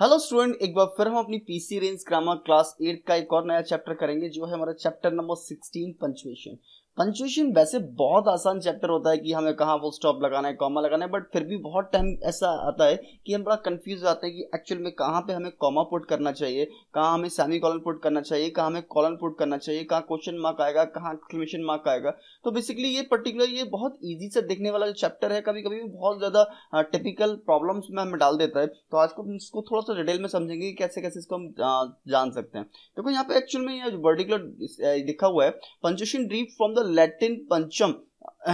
Hello student एक बार फिर हम अपनी PC Wren grammar class eight का एक और नया चैप्टर करेंगे जो है हमारा chapter number sixteen punctuation punctuation वैसे बहुत आसान चैप्टर होता है कि हमें कहाँ वो स्टॉप लगाना है कॉमा लगाना है बट फिर भी बहुत टाइम ऐसा आता है कि हम बड़ा कंफ्यूज आते हैं कि एक्चुअल में कहाँ पे हमें कॉमा पुट करना चाहिए कहाँ हमें सेमी कॉलन पुट करना चाहिए कहाँ हमें कॉलन पुट करना चाहिए कहाँ क्वेश्चन मार्क आएगा कहाँ एक्सक्लेमेशन मार्क आएगा तो बेसिकली ये पर्टिकुलर ये बहुत ईजी से देखने वाला जो चैप्टर है कभी कभी बहुत ज़्यादा टिपिकल प्रॉब्लम्स में हमें डाल देता है तो आज को इसको थोड़ा सा डिटेल में समझेंगे कैसे कैसे इसको हम जान सकते हैं देखो यहाँ पे एक्चुअल में ये पर्टिकुलर लिखा हुआ है punctuation read from the Latin punctum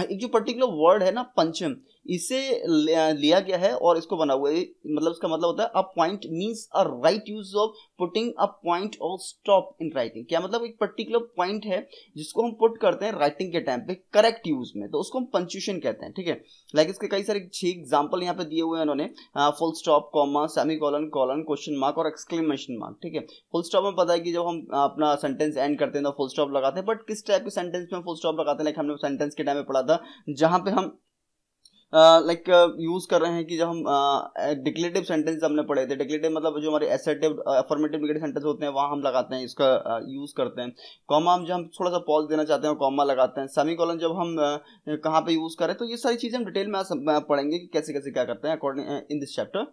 एक जो पर्टिकुलर वर्ड है ना पंचम इसे लिया गया है और इसको बना हुआ है मतलब इसका मतलब होता है a point means a right use of putting a point और स्टॉप इन राइटिंग क्या मतलब एक पर्टिकुलर पॉइंट है जिसको हम पुट करते हैं राइटिंग के टाइम पे करेक्ट यूज में तो उसको हम पंचुएशन कहते हैं ठीक है लाइक इसके कई सारे छह एग्जाम्पल यहाँ पे दिए हुए हैं उन्होंने full stop comma semicolon colon question mark और एक्सक्लेमेशन मार्क ठीक है फुल स्टॉप में पता है कि जब हम अपना सेंटेंस एंड करते हैं तो फुल स्टॉप लगाते हैं बट किस टाइप के सेंटेंस में फुल स्टॉप लगाते हैं लाइक हमने सेंटेंस के टाइम में पढ़ा था जहां पे हम लाइक यूज कर रहे हैं कि जब हम डिक्लेटिव सेंटेंस हमने पढ़े थे डिक्लेटिव मतलब जो हमारे एसेटिव अफर्मेटिव निगेटिव सेंटेंस होते हैं वहाँ हम लगाते हैं इसका यूज करते हैं कॉमा हम जब हम थोड़ा सा पॉज देना चाहते हैं कॉमा लगाते हैं सेमी कॉलन जब हम कहाँ पे यूज करें तो ये सारी चीज़ें हम डिटेल में पढ़ेंगे कि कैसे कैसे क्या करते हैं अकॉर्डिंग इन दिस चैप्टर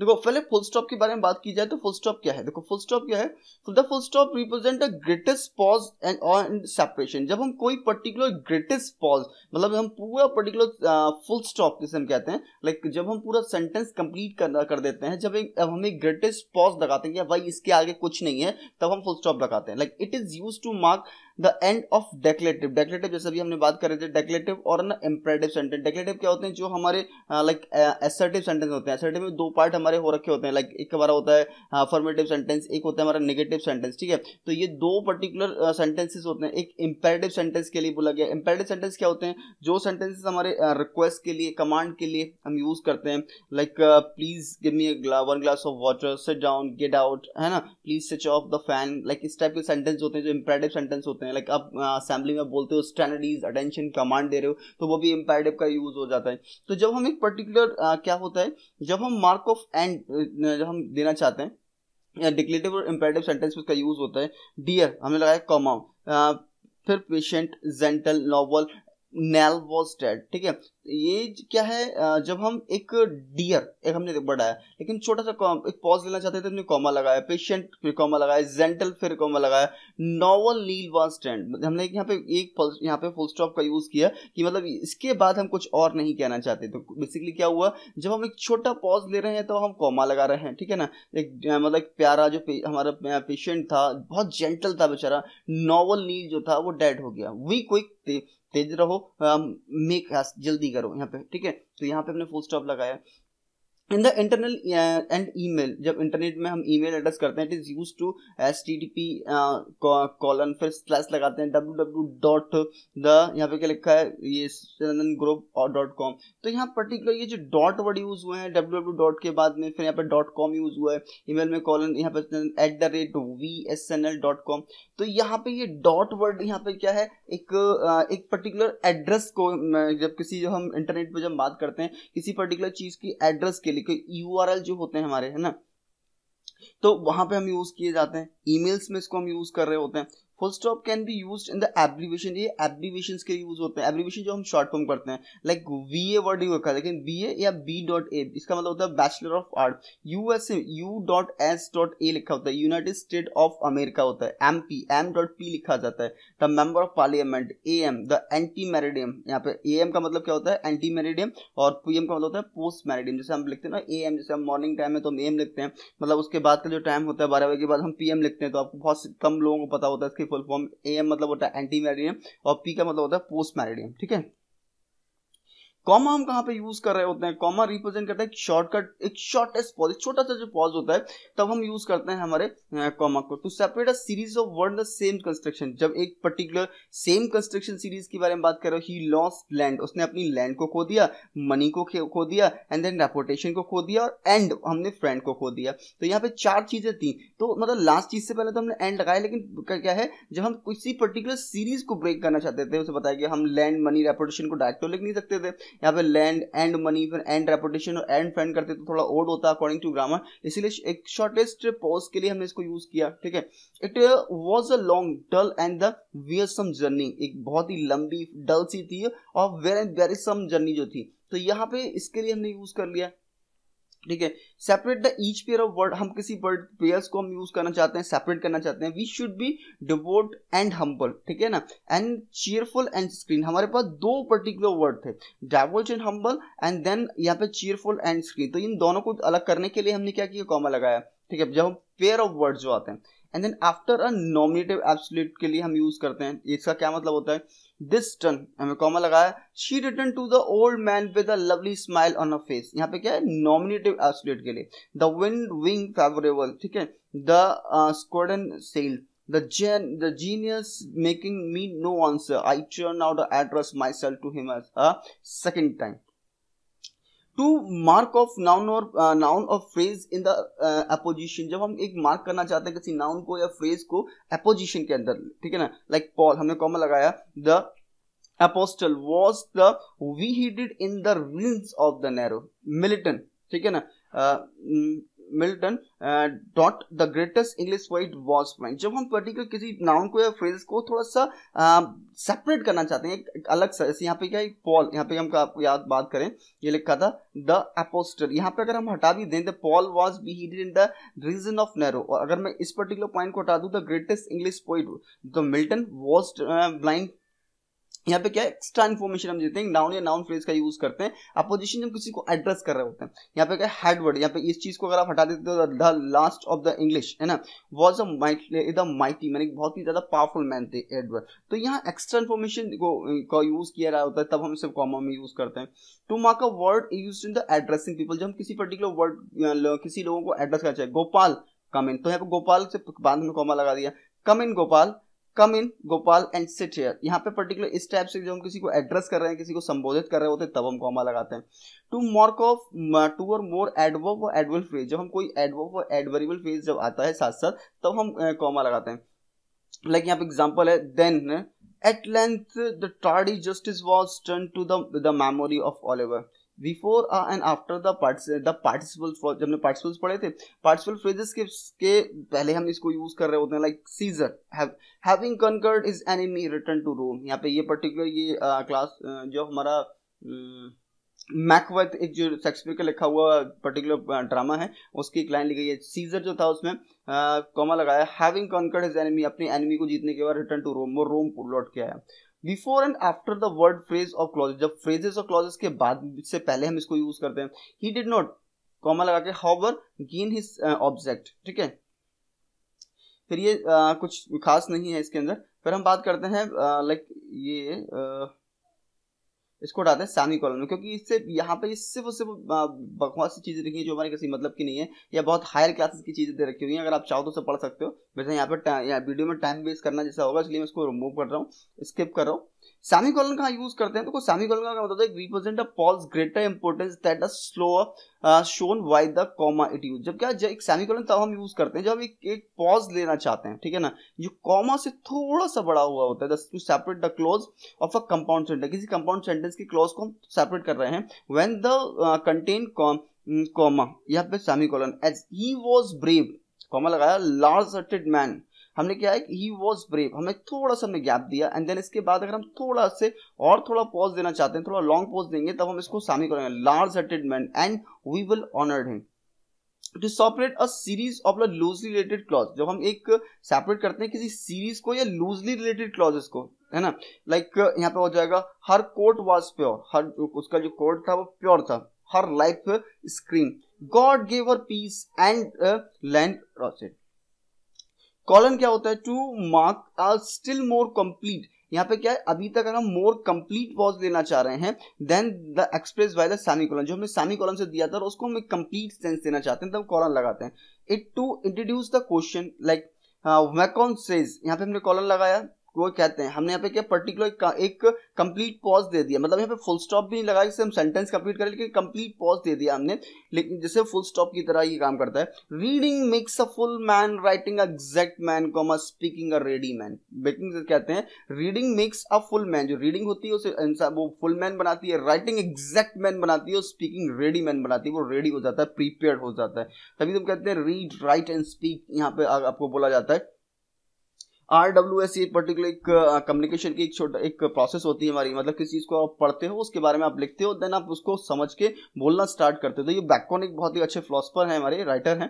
देखो पहले फुल स्टॉप के बारे में बात की जाए तो फुल स्टॉप क्या है देखो फुल स्टॉप क्या है तो the full stop represent a greatest pause and on separation जब हम कोई पर्टिकुलर ग्रेटेस्ट पॉज मतलब हम पूरा पर्टिकुलर फुल स्टॉप जिसे हम कहते हैं लाइक like, जब हम पूरा सेंटेंस कंप्लीट कर, कर देते हैं जब एक हम एक ग्रेटेस्ट पॉज लगाते हैं कि भाई इसके आगे कुछ नहीं है तब हम फुल स्टॉप लगाते हैं like it is use to mark the end of declarative declarative जैसे भी हमने बात कर रहे थे डेक्लेटिव और ना इम्परेटिव सेंटेंस डेक्लेटिव क्या होते हैं जो हमारे लाइक एसर्टिव सेंटेंस होते हैं एसर्टिव में दो पार्ट हमारे हो रखे होते हैं लाइक एक हमारा होता है फॉर्मेटिव सेंटेंस एक होता है हमारा नेगेटिव सेंटेंस ठीक है तो ये दो पर्टिकुलर सेंटेंसेस होते हैं एक इम्पेरेटिव सेंटेंस के लिए बोला गया इम्पेरेटिव सेंटेंस क्या होते हैं जो सेंटेंसेस हमारे रिक्वेस्ट के लिए कमांड के लिए हम यूज़ करते हैं like please give me one glass of water sit down get out है ना please switch off the fan like इस टाइप के सेंटेंस होते हैं जो इम्पेरेटिव सेंटेंस होते हैं हैं लाइक आप असेंबली में बोलते हो स्टैंडर्डीज अटेंशन कमांड दे रहे हो तो वो भी इम्पेरेटिव का यूज हो जाता है तो जब हम एक पर्टिकुलर क्या होता है जब हम मार्क ऑफ एंड जब हम देना चाहते हैं डिक्लेटिव और इम्पेरेटिव सेंटेंस में उसका यूज होता है डियर हमने लगाया कॉमा फिर patient gentle noble Nell was dead ठीक है ये क्या है जब हम एक डियर एक हमने बढ़ाया लेकिन छोटा सा एक पॉज लेना चाहते थे हमने कॉमा लगाया पेशेंट फिर कॉमा लगाया जेंटल फिर कॉमा लगाया नॉवल नील वॉज स्टैंड हमने यहाँ पे एक यहाँ पे फुल स्टॉप का यूज किया कि मतलब इसके बाद हम कुछ और नहीं कहना चाहते तो बेसिकली क्या हुआ जब हम एक छोटा पॉज ले रहे हैं तो हम कॉमा लगा रहे हैं ठीक है ना एक मतलब प्यारा जो हमारा पेशेंट था बहुत जेंटल था बेचारा नॉवल नील जो था वो डेड हो गया वी क्विक तेज रहो मेक जल्दी करो यहाँ पे ठीक है तो यहाँ पे हमने फुल स्टॉप लगाया in the internal and email जब इंटरनेट में हम ईमेल एड्रेस करते हैं it is use to S T D P colon फिर स्लैश लगाते हैं डब्ल्यू डब्ल्यू डॉट द यहाँ पे क्या लिखा है ये चंदन ग्रुप और डॉट कॉम तो यहाँ पर्टिकुलर ये जो डॉट वर्ड यूज़ हुए हैं डब्ल्यू डब्ल्यू डॉट के बाद में फिर यहाँ पर डॉट कॉम यूज़ हुआ है ई मेल में कॉलन यहाँ पर at the rate V S N L dot com तो यहाँ पे ये डॉट वर्ड यहाँ पे क्या है एक uh, एक पर्टिकुलर एड्रेस को uh, जब किसी जब हम इंटरनेट पर जब बात करते हैं किसी पर्टिकुलर चीज़ की एड्रेस के लिए देखो यू जो होते हैं हमारे है ना तो वहां पे हम यूज किए जाते हैं ईमेल्स में इसको हम यूज कर रहे होते हैं full stop can be use in the abbreviation ये एब्रीवेशन के यूज होते हैं एब्रीवेशन जो हम शॉर्ट फॉर्म करते हैं like V A word you रखा लेकिन बी ए या बी डॉट ए इसका मतलब होता है bachelor of art U S A U dot S dot A लिखा होता है यूनाइटेड स्टेट ऑफ अमेरिका होता है M P M dot P लिखा जाता है the member of parliament A M the ante meridiem यहाँ पे ए एम का मतलब क्या होता है एंटी मेरिडियम और पी एम का मतलब होता है पोस्ट मैरिडियम जैसे हम लिखते हैं ना ए एम जैसे हम मॉर्निंग टाइम है तो हम ए एम लिखते हैं मतलब उसके बाद का जो टाइम होता है बारह बजे के बाद हम पी एम लिखते हैं तो आपको बहुत कम लोगों को पता होता है इसके फुल फॉर्म ए एम मतलब होता है एंटी मैरिडियम और पी का मतलब होता है पोस्ट मैरिडियम ठीक है कॉमा हम कहाँ पे यूज कर रहे होते हैं कॉमा रिप्रेजेंट करता है शॉर्टकट एक शॉर्टेस्ट पॉज छोटा सा जो पॉज होता है तब हम यूज करते हैं हमारे कॉमा को to separate a series of word the same construction जब एक पर्टिकुलर सेम कंस्ट्रक्शन सीरीज के बारे में बात कर रहे हो ही लॉस्ट लैंड उसने अपनी लैंड को खो दिया मनी को खो दिया एंड देन रेपोटेशन को खो दिया और एंड हमने फ्रेंड को खो दिया तो यहाँ पे चार चीजें थी तो मतलब लास्ट चीज से पहले तो हमने एंड लगाया लेकिन क्या है जब हम किसी पर्टिकुलर सीरीज को ब्रेक करना चाहते थे उसे बताया कि हम लैंड मनी रेपोटेशन को डायरेक्ट तो लिख नहीं सकते थे यहाँ पे लैंड एंड मनी फिर एंड रेपुटेशन और एंड फ्रेंड करते तो थोड़ा ओल्ड होता है अकॉर्डिंग टू ग्रामर इसीलिए एक शॉर्टेस्ट पॉज के लिए हमने इसको यूज किया ठीक है it was a long dull and the wearisome journey एक बहुत ही लंबी डल सी थी और wear and wearisome journey जो थी तो यहाँ पे इसके लिए हमने यूज कर लिया ठीक है separate the each pair of word हम किसी वर्ड पेयर्स को हम यूज करना चाहते हैं सेपरेट करना चाहते हैं we should be devout and humble ठीक है ना एंड चीयरफुल एंड स्क्रीन हमारे पास दो पर्टिकुलर वर्ड थे डाइवोल्ट एंड हम्बल एंड देन यहाँ पे चीयरफुल एंड स्क्रीन तो इन दोनों को अलग करने के लिए हमने क्या किया कॉमा लगाया ठीक है जब हम पेयर ऑफ वर्ड जो आते हैं and then after a nominative absolute के लिए हम यूज करते हैं इसका क्या मतलब होता है दिस टर्न हमें कॉमा लगाया she return to the old man with a lovely smile on a face यहाँ पे क्या है नॉमिनेटिव एब्सोल्यूट के लिए द विंड विंग फेवरेबल ठीक है the squadron sail The gen the genius making me no answer. I turn out address myself to him as a second time to mark of noun और noun of phrase in the apposition जब हम एक mark करना चाहते हैं किसी noun को या फ्रेज को अपोजिशन के अंदर ठीक है ना लाइक like पॉल हमने कॉमन लगाया the apostle was the beheaded in the रिंस ऑफ द नैरो मिलिटन ठीक है ना uh, Milton dot the greatest English wide watchman जब हम पर्टिकुलर किसी नाउन को या फ्रेज को थोड़ा सा सेपरेट करना चाहते हैं एक अलग सा जैसे यहाँ पे क्या है पॉल यहाँ पे हम आपको याद बात करें ये लिखा था द अपोस्टल यहाँ पे अगर हम हटा भी दें the Paul was be in the reign of Nero अगर मैं इस पर्टिकुलर पॉइंट को हटा दूँ the greatest English point the Milton was blind यहाँ पे क्या एक्स्ट्रा इन्फॉर्मेशन हम देते हैं नाउन या नाउन फ्रेज का यूज करते हैं अपोजिशन जब किसी को एड्रेस कर रहे होते हैं यहाँ पे क्या हेड वर्ड यहाँ पे इस चीज को अगर आप हटा देते हो the last of the English है ना वॉज अ द माइटी मैंने बहुत ही ज्यादा पावरफुल मैन थे एडवर्ड तो यहाँ एक्स्ट्रा इन्फॉर्मेशन को को यूज किया रहा होता है तब हम सिर्फ कॉमा में यूज करते हैं to mark a word use in the addressing people जब हम किसी पर्टिकुलर वर्ड किसी लोगों को एड्रेस करना चाहिए गोपाल कम तो यहाँ पे गोपाल से बांध में कॉमा लगा दिया come Gopal come in Gopal and sit here यहाँ पे पर्टिकुलर इस टाइप से जो हम किसी को एड्रेस कर रहे हैं किसी को संबोधित कर रहे होते हैं तब हम कॉमा लगाते हैं टू मार्क ऑफ टू और मोर एडवर्ब और एडवल फ्रेज जब हम कोई एडवर्ब और एडवरेबल फ्रेज जब आता है साथ साथ तब हम कॉमा लगाते हैं लाइक यहाँ पे एग्जाम्पल है then at length the tardy justice was turn to the memory of Oliver before and after the the participles जब पार्टिसिपल्स पढ़े थे पार्टिसिपल फ्रेजेस के, के पहले हम इसको यूज कर रहे होते हैं like Caesar having conquered his enemy return to Rome यहाँ पे ये पर्टिकुलर ये क्लास uh, uh, जो हमारा मैकवेथ uh, एक जो शेक्सपियर का लिखा हुआ पर्टिकुलर ड्रामा है उसकी एक लाइन लिखी है सीजर जो था उसमें कॉमा लगाया हैविंग कॉन्कर्ड हिज एनिमी अपने एनिमी को जीतने के बाद रिटर्न टू रोम वो रोम लौट के आया before and after the word phrase of clause जब फ्रेजेस ऑफ क्लॉजेस के बाद से पहले हम इसको यूज करते हैं ही डिड नॉट कॉमा लगा के हाउवर गेन हिस ऑब्जेक्ट ठीक है फिर ये uh, कुछ खास नहीं है इसके अंदर फिर हम बात करते हैं लाइक uh, like, ये uh, इसको डालते हैं सैमी कॉलम में क्योंकि इससे यहाँ पे सिर्फ और सिर्फ बकवास की चीज़ें रखी है जो हमारे किसी मतलब की नहीं है या बहुत हायर क्लासेस की चीज़ें दे रखी हुई हैं अगर आप चाहो तो उसे पढ़ सकते हो वैसे यहाँ पे वीडियो में टाइम वेस्ट करना जैसा होगा इसलिए मैं इसको रिमूव कर रहा हूँ स्किप कर रहा हूँ सेमी कॉलन कहाँ यूज करते हैं तो सेमी कॉलन का बताता है represent a pause greater importance that a slower shown by the comma it use जब क्या एक सेमी कॉलन तब हम यूज करते हैं जब एक एक पॉज लेना चाहते हैं ठीक है ना जो कॉमा से थोड़ा सा बड़ा हुआ होता है to separate the clause of a compound sentence किसी कंपाउंड सेंटेंस की क्लोज को हम सेपरेट कर रहे हैं वेन द कंटेन कॉमा यहाँ पे semi semicolon as he was brave comma लगाया लार्ज हर्टेड मैन हमने क्या है ही वॉज ब्रेव हमें थोड़ा सा हमें गैप दिया एंड देन इसके बाद अगर हम थोड़ा से और थोड़ा पॉज देना चाहते हैं थोड़ा लॉन्ग पॉज देंगे तब हम इसको सामने करेंगे large hearted man and we will honoured him to separate a series of loosely related clause जब हम एक सेपरेट करते हैं किसी सीरीज को या लूजली रिलेटेड क्लॉजेस को है ना लाइक like, यहाँ पे हो जाएगा her court was pure her उसका जो कोर्ट था वो प्योर था her life serene God gave her peace and land roused colon क्या होता है to mark are still more complete यहाँ पे क्या है अभी तक अगर हम मोर कंप्लीट वॉज देना चाह रहे हैं then the express by the सानी कॉलन जो हमने सानी कॉलन से दिया था उसको हम एक कंप्लीट सेंस देना चाहते हैं तब कॉलन लगाते हैं it to introduce the question like Bacon says यहाँ पे हमने कॉलन लगाया वो कहते हैं हमने यहाँ पे क्या पर्टिकुलर एक कंप्लीट पॉज दे दिया मतलब यहाँ पे फुल स्टॉप भी नहीं लगा जिससे हम सेंटेंस कंप्लीट करें लेकिन कंप्लीट पॉज दे दिया हमने लेकिन जैसे फुल स्टॉप की तरह ये काम करता है reading makes a full man writing exact man comma speaking a ready man Bacon कहते हैं reading makes a full man जो रीडिंग होती है उसे वो फुल मैन बनाती है राइटिंग एग्जैक्ट मैन बनाती है और स्पीकिंग रेडी मैन बनाती है वो रेडी हो जाता है प्रीपेयर हो जाता है तभी तुम तो कहते हैं रीड राइट एंड स्पीक यहाँ पे आपको बोला जाता है आर डब्ल्यू एस एक पर्टिकुलर एक कम्युनिकेशन uh, की एक छोटा एक प्रोसेस होती है हमारी मतलब किसी चीज़ को आप पढ़ते हो उसके बारे में आप लिखते हो देन आप उसको समझ के बोलना स्टार्ट करते हो तो ये बैकॉन एक बहुत ही अच्छे फिलोसफर हैं हमारे राइटर हैं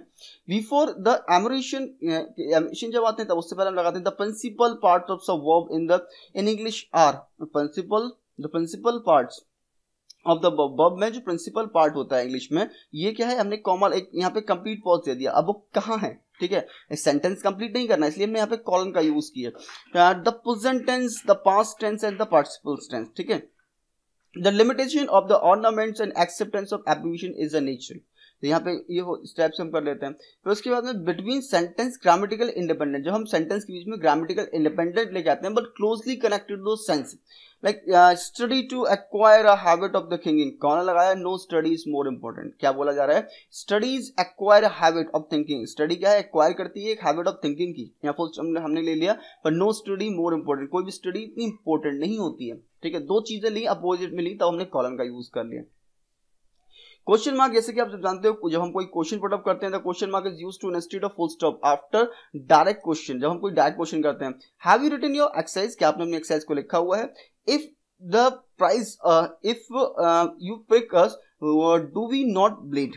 बिफोर द एमोरेशन एमोरेशन जब आते हैं तब उससे पहले हम लगाते हैं the principal part of the verb in the in English are principal the principal parts of the verb में जो प्रिंसिपल पार्ट होता है इंग्लिश में ये क्या है हमने कॉमल एक यहाँ पे कंप्लीट पॉज दे दिया अब वो कहाँ है ठीक है सेंटेंस कंप्लीट नहीं करना इसलिए हमने यहाँ पे कॉलन का यूज किया the present tense the past tense and the participle tense ठीक है the limitation of the ornaments and acceptance of ablution is a nature तो यहाँ पे ये स्टेप्स हम कर लेते हैं फिर उसके बाद में बिटवीन सेंटेंस ग्रामेटिकल इंडिपेंडेंट जो हम सेंटेंस के बीच में ग्रामेटिकल इंडिपेंडेंट लेके आते हैं बट क्लोजली कनेक्टेड दो sense like study to acquire a habit of the thinking कौन लगाया no study is more important क्या बोला जा रहा है studies acquire habit of thinking study क्या है एक्वायर करती है एक हैबिट ऑफ थिंकिंग की यहाँ फोर्स हमने हमने ले लिया पर नो स्टडी मोर इम्पोर्टेंट कोई भी स्टडी इतनी इंपॉर्टेंट नहीं होती है ठीक है दो चीजें ली अपोजिट में ली तो हमने कॉलन का यूज कर लिया क्वेश्चन मार्क जैसे कि आप जब जानते हो जब हम कोई क्वेश्चन पुटअप करते हैं तो question mark is use to instead of full stop after direct question जब हम कोई डायरेक्ट क्वेश्चन करते हैं have you written your exercise क्या आपने अपनी एक्सरसाइज को लिखा हुआ है if the prick if you prick us do we not bleed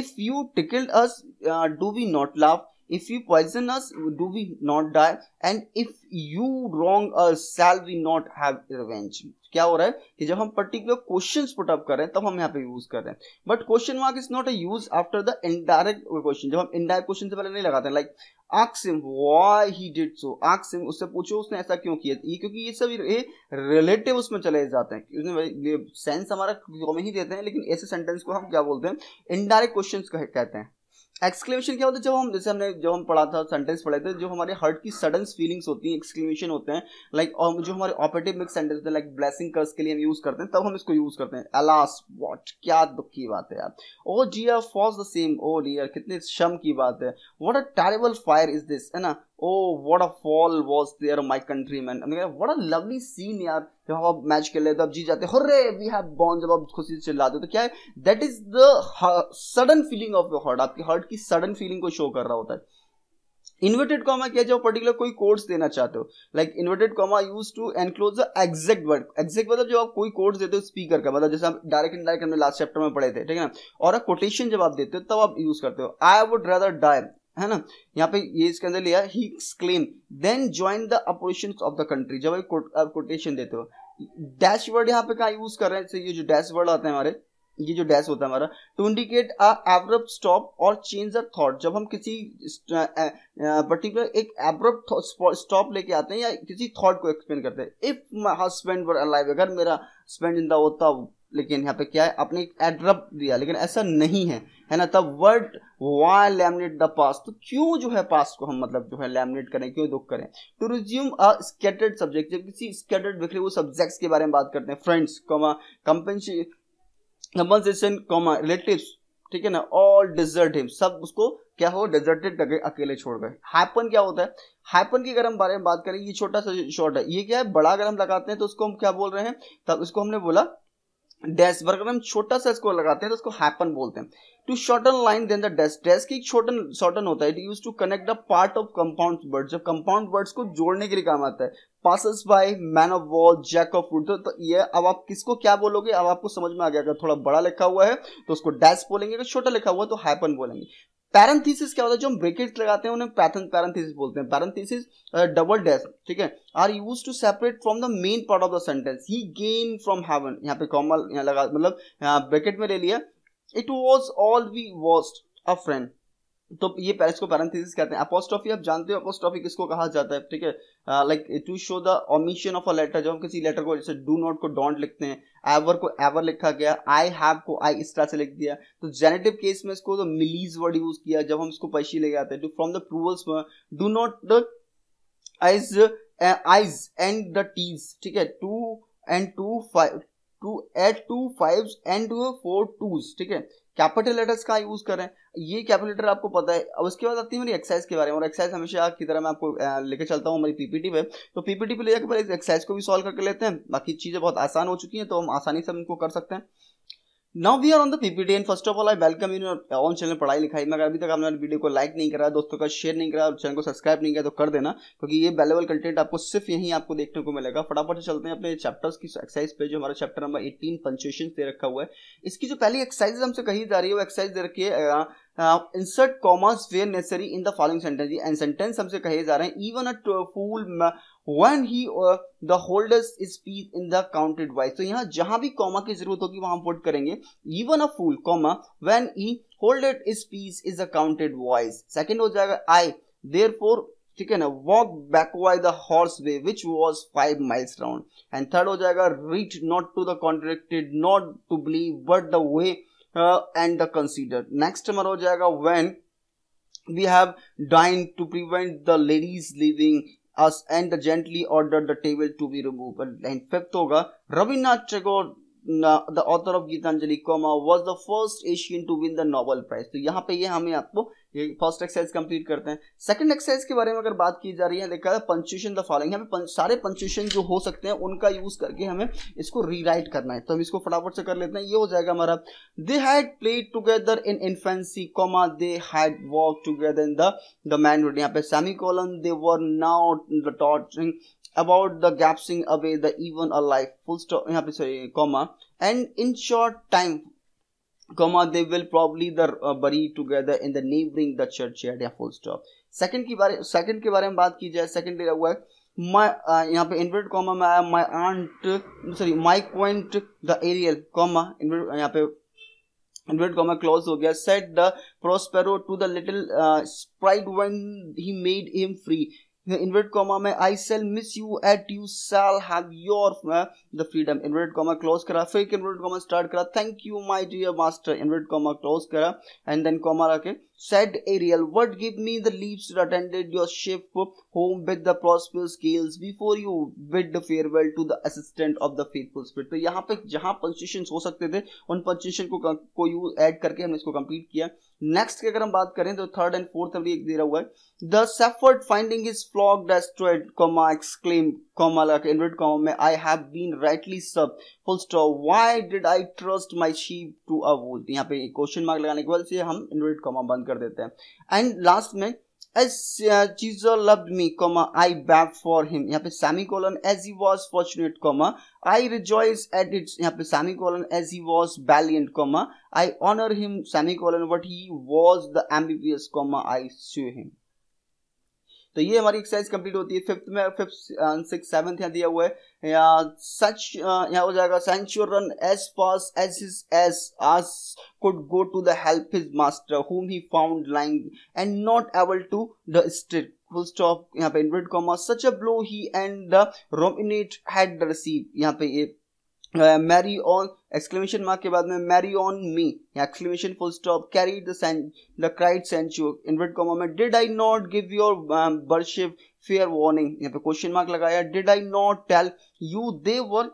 if you tickled us do we not laugh if you poison us do we not die and if you wrong us shall we not have revenge क्या हो रहा है कि जब हम particular question put up कर रहे हैं तब हम यहाँ पे यूज कर रहे हैं but question mark is not a use after the indirect question जब हम इनडायरेक्ट क्वेश्चन से पहले नहीं लगाते हैं like ask him he did so ask him उससे पूछो उसने ऐसा क्यों किया ये क्योंकि ये सब ये रिलेटिव उसमें चले जाते हैं उसमें सेंस हमारा में ही देते हैं लेकिन ऐसे सेंटेंस को हम क्या बोलते हैं इनडायरेक्ट क्वेश्चन कहते हैं एक्सक्लेमेशन क्या होता है जब हम जैसे हमने जब हम पढ़ा था सेंटेंस पढ़े थे जो हमारे हर्ट की सडन फीलिंग्स होती हैं एक्सक्लेमेशन होते हैं लाइक like, जो हमारे ऑपरेटिव मिक्स सेंटेंस होते हैं लाइक ब्लेसिंग कर्स के लिए हम यूज करते हैं तब हम इसको यूज करते हैं अलास वॉट क्या दुख oh, oh, की बात है यार oh are falls the same oh dear कितने शम की बात है what a terrible fire is this है ना oh what a fall was there my country man what a lovely scene यार जब आप मैच खेल रहे तो आप जीत जाते हर्रे वी हैव बॉन जब आप खुशी से चिल्लाते तो क्या है that is the sudden feeling of your heart आपकी हार्ट की सडन फीलिंग को शो कर रहा होता है इन्वर्टेड कॉमा क्या जो पर्टिकुलर कोई कोर्स देना चाहते हो like inverted comma use to enclose the exact word exact मतलब जो आप कोई कोर्स देते हो स्पीकर का मतलब जैसे आप डायरेक्ट इनडायरेक्ट हमने लास्ट चैप्टर में पढ़े थे ठीक है ना और कोटेशन जब आप देते हो तब तो आप यूज करते हो आई वुड रदर डायर है ना यहाँ पे ये इसके अंदर लिया he claim then join the operation of the country जब आप कोटेशन देते हो डैश वर्ड यहाँ पे कहा यूज कर रहे हैं तो ये जो डैश वर्ड आते हैं हमारे ये जो डैश होता है हमारा to indicate a abrupt stop और चेंज अ थॉट जब हम किसी पर्टिकुलर एक एब्रप्ट स्टॉप लेके आते हैं या किसी थॉट को एक्सप्लेन करते हैं if my husband were alive अगर मेरा हस्बैंड जिंदा होता लेकिन यहाँ पे क्या है आपने एक एड्रप दिया लेकिन ऐसा नहीं है है ना तब word why lament the past तो क्यों जो है पास को हम मतलब जो है लेमिनेट करें क्यों दुख करें to resume a scattered subject जब किसी स्केटर्ड बिखरे हुए सब्जेक्ट्स के बारे में बात करते हैं फ्रेंड्स कॉमा कंपनशी कंपनसेशन कॉमा रिलेटिव ठीक है ना ऑल डिजर्ट हिम सब उसको क्या हो डिजर्टेड करके अकेले छोड़ गए हैपन क्या होता है हैपन की अगर हम बारे में बात करें ये छोटा सा शॉर्ट है ये क्या है बड़ा अगर हम लगाते हैं तो उसको हम क्या बोल रहे हैं तब इसको हमने बोला डैश अगर हम छोटा सा इसको लगाते हैं तो उसको हैपन बोलते हैं to shorten line then the dash dash एक शॉर्टन शॉर्टन होता है it use to connect the part of compound word जब कंपाउंड वर्ड्स को जोड़ने के लिए काम आता है passers by man of war jack of wood तो ये अब आप किसको क्या बोलोगे अब आपको समझ में आ गया अगर थोड़ा बड़ा लिखा हुआ है तो उसको डैश बोलेंगे अगर छोटा लिखा हुआ है तो हैपन बोलेंगे पैरेंथीसिस क्या होता है जो हम ब्रेकेट लगाते हैं उन्हें पैथन पैरेंथीसिस बोलते हैं पैरेंथीसिस डबल डैश ठीक है are use to separate from the main part of the sentence he gain from heaven यहाँ पे कॉमल यहाँ लगा मतलब ब्रेकेट में ले लिया it was all we was a friend तो ये को पैरेंथेसिस कहते हैं अपोस्ट्रॉफी आप जानते हो अपोस्ट्रॉफी किसको कहा जाता है ठीक है like to show the omission of a letter जब हम किसी लेटर को जैसे डू नॉट को डोंट लिखते हैं एवर को एवर लिखा गया आई हैव को आई इस तरह से लिख दिया तो जेनेटिव केस में इसको तो मिलीज वर्ड यूज किया जब हम इसको पैशी ले जाते हैं फ्रॉम द प्रूवल्स में do not i's i's and the t's ठीक है two and two five two eight two five and two four twos ठीक है कैपिटल लेटर्स का यूज करें ये कैपिटल आपको पता है अब उसके बाद आती है मेरी एक्सरसाइज के बारे में और एक्सरसाइज हमेशा की तरह मैं आपको लेकर चलता हूँ हमारी पीपीटी पे तो पीपीटी पे लेकर एक्सरसाइज को भी सॉल्व करके लेते हैं बाकी चीज़ें बहुत आसान हो चुकी हैं तो हम आसानी से उनको कर सकते हैं now we are on the PPT and first of all I welcome you on channel Padhai Likhai मगर अभी तक आपने वीडियो को लाइक नहीं करा दोस्तों का शेयर नहीं करा और चैनल को सब्सक्राइब नहीं किया तो कर देना क्योंकि ये वैल्यूबल कंटेंट आपको सिर्फ यहीं आपको देखने को मिलेगा फटाफट से चलते हैं अपने चैप्टर्स की एक्सरसाइज पे जो हमारा चैप्टर नंबर एटीन पंचुएशन दे रखा हुआ है इसकी जो पहली एक्सरसाइज हमसे कही जा रही है वो एक्सरसाइज दे रखी है insert commas where necessary in the following sentence and sentence हमसे कहे जा रहे हैं even a fool when he the holders is peace in the counted wise तो यहाँ जहां भी कॉमा की जरूरत होगी वहां पुट करेंगे even a fool comma when he holded peace is a counted wise second हो जाएगा आई देर फोर ठीक है ना walk back by the horse way which was five miles round and third हो जाएगा read not to the contradicted not to believe but the weigh and the consider next हमारा हो जाएगा when we have dined to prevent the ladies leaving us and gently ordered the table to be removed. And fifth hoga, Rabindranath Tagore the author of Gitanjali, was the first Asian to win the Nobel Prize. तो यहाँ पे ये हमें आपको ये first exercise complete करते हैं second exercise के बारे में अगर बात की जा रही है देखा है पंचुएशन द फॉलोइंग हमें पन, सारे पंचुएशन जो हो सकते हैं उनका यूज करके हमें इसको रीराइट करना है तो हम इसको फटाफट से कर लेते हैं ये हो जाएगा हमारा they had played together in infancy comma they had walk together in the the man manhood यहाँ पे semi colon they were now the tottering about the gasping away the even a life full stop यहाँ पे sorry comma and in short time comma they will probably there bury together in the neighbouring the churchyard या full stop second के बारे second के बारे में बात की जाए सेकेंड डे हुआ है माई uh, यहाँ पे इन्वर्ट कॉमा में आया my aunt sorry my point the Ariel comma invert यहाँ पे इन्वर्ट कॉमा क्लोज हो गया set the Prospero to the little sprite one he made him free inverted comma में I shall miss you at you shall have your the freedom inverted comma close करा फिर inverted comma start करा thank you my dear master inverted comma close करा and then comma रखे Said Ariel, What give me the leaves that attended your ship home with the prosperous gales before you bid farewell to the assistant of the faithful spirit. तो यहाँ पे जहाँ punctuation हो सकते थे उन punctuation को को यूज ऐड करके हमने इसको कंप्लीट किया नेक्स्ट की अगर हम बात करें तो थर्ड एंड फोर्थ अभी एक दे रहा हुआ है the shepherd finding is flock destroyed comma exclaim comma like inverted comma में I have been rightly served full stop why did I trust my sheep to a wolf यहाँ पे question mark लगाने के बाद से हम inverted comma बंद कर देते हैं and last में as uh, Jesus loved me comma I back for him यहाँ पे semicolon as he was fortunate comma I rejoice at its यहाँ पे semicolon as he was valiant comma I honor him semicolon what he was the ambitious comma I sue him तो ये हमारी exercise complete होती है fifth में fifth uh, यहाँ दिया हुआ है या सच uh, यहाँ हो जाएगा centurion as fast as his age as could go to the his master whom he found lying and not able to the strike full stop यहाँ पे invert comma such a blow he and the Roman had receive यहाँ पे ये Mary on exclamation mark के बाद में mercy on me exclamation full stop carry the cried centurion invert comma में did I not give your worship fair warning यहाँ पे question mark लगाया did I not tell you they were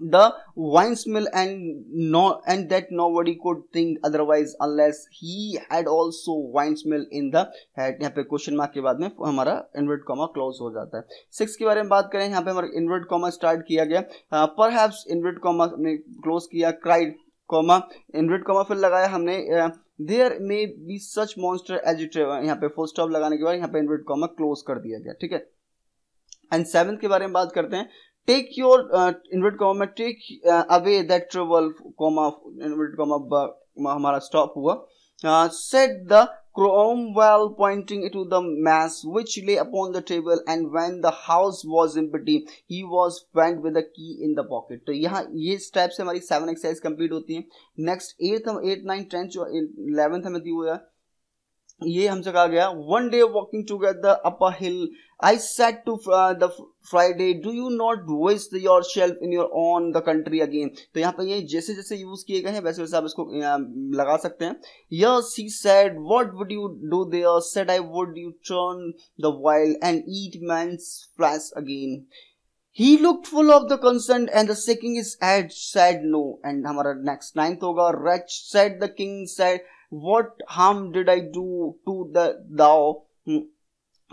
the wine smell and no and that nobody could think otherwise unless he had also wine smell in the head यहाँ पे question mark के बाद में हमारा invert comma close हो जाता है six के बारे में बात करें यहाँ पे हमारा इनवर्ट कॉमा स्टार्ट किया गया पर हैप्स इनवर्ट कॉमा हमने क्लोज किया क्राइड कॉमा इनवर्ट कॉमा फिर लगाया हमने uh, there may be such monster as यहाँ पे फुल स्टॉप लगाने के बाद यहाँ पे इनवर्ट कॉमा क्लोज कर दिया गया ठीक है एंड सेवन के बारे में बात करते हैं take your uh, inverted comma में take uh, away that travel comma inverted comma हमारा stop हुआ uh, set the chrome well pointing to the mass which lay upon the table and when the house was empty he was found with the key in the pocket तो यहाँ ये steps हमारी seven exercise complete होती हैं next eighth हम eight nine tenth जो eleventh हमें दिया हुआ है ये हमसे कहा गया one day walking together up hill I said to the Friday do you not waste your self in your on the country again तो यहाँ पर ये जैसे जैसे यूज किए गए हैं वैसे वैसे आप इसको uh, लगा सकते हैं yes he said what would you do there said I would you turn the wild and eat my flesh again he look full of the concern and the seeking is add sad no and हमारा next ninth होगा wretch said the king said what harm did I do to the thou?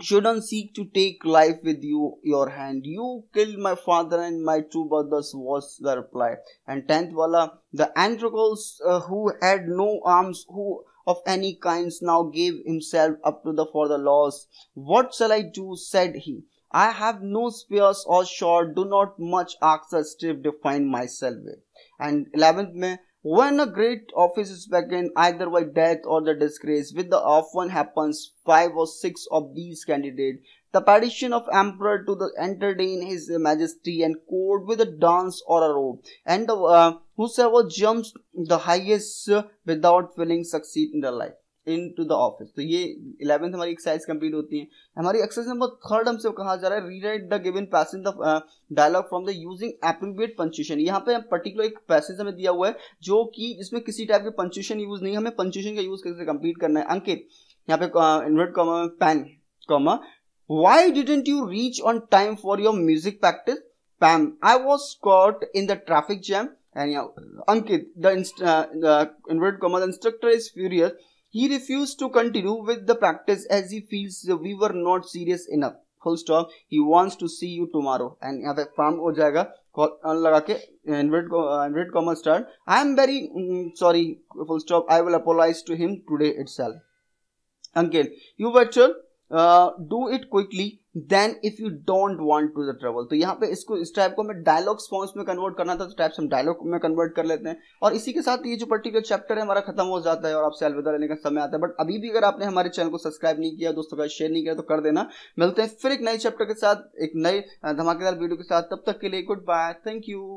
Shouldn't seek to take life with you your hand. You killed my father and my two brothers was the reply. And tenth wala, the Androcles uh, who had no arms, who of any kinds now gave himself up to the for the laws. What shall I do? said he. I have no spears or sword, do not much arcs or stiff define myself with. And eleventh में when a great office is vacant either by death or the disgrace, with the often happens, five or six of these candidates, the petition of emperor to the entertain his majesty and court with a dance or a robe, and uh, whosoever jumps the highest uh, without failing succeed in the life. Into the office तो ये eleventh हमारी exercise complete होती है हमारी exercise number third हमसे कहा जा रहा है rewrite the given passage the dialogue from the using appropriate punctuation यहाँ पे पर्टिकुलर एक पैसेज हमें दिया हुआ है जो कि जिसमें किसी टाइप के पंचुएशन यूज नहीं हमें पंचुएशन का यूज करके कंप्लीट करना है अंकित यहाँ पे invert comma Pam comma why didn't you reach on time for your music practice Pam I was caught in the traffic jam and Ankit the invert comma the instructor is furious He refused to continue with the practice as he feels we were not serious enough. Full stop. He wants to see you tomorrow. And यहाँ पे from हो जाएगा call लगा के Android start. I am very mm, sorry. Full stop. I will apologize to him today itself, today You uncle you do it quickly then if you don't want to the travel तो यहाँ पे इसको इस type को हमें dialogue forms में convert करना था तो टाइप्स हम डायलॉग में कन्वर्ट कर लेते हैं और इसी के साथ ये जो पर्टिकुलर चैप्टर है हमारा खत्म हो जाता है और आपसे अलविदा लेने का समय आता है बट अभी भी अगर आपने हमारे चैनल को सब्सक्राइब नहीं किया दोस्तों का शेयर नहीं किया तो कर देना मिलते हैं फिर एक नए चैप्टर के साथ एक नए धमाकेदार वीडियो के साथ तब तक के लिए गुड बाय थैंक यू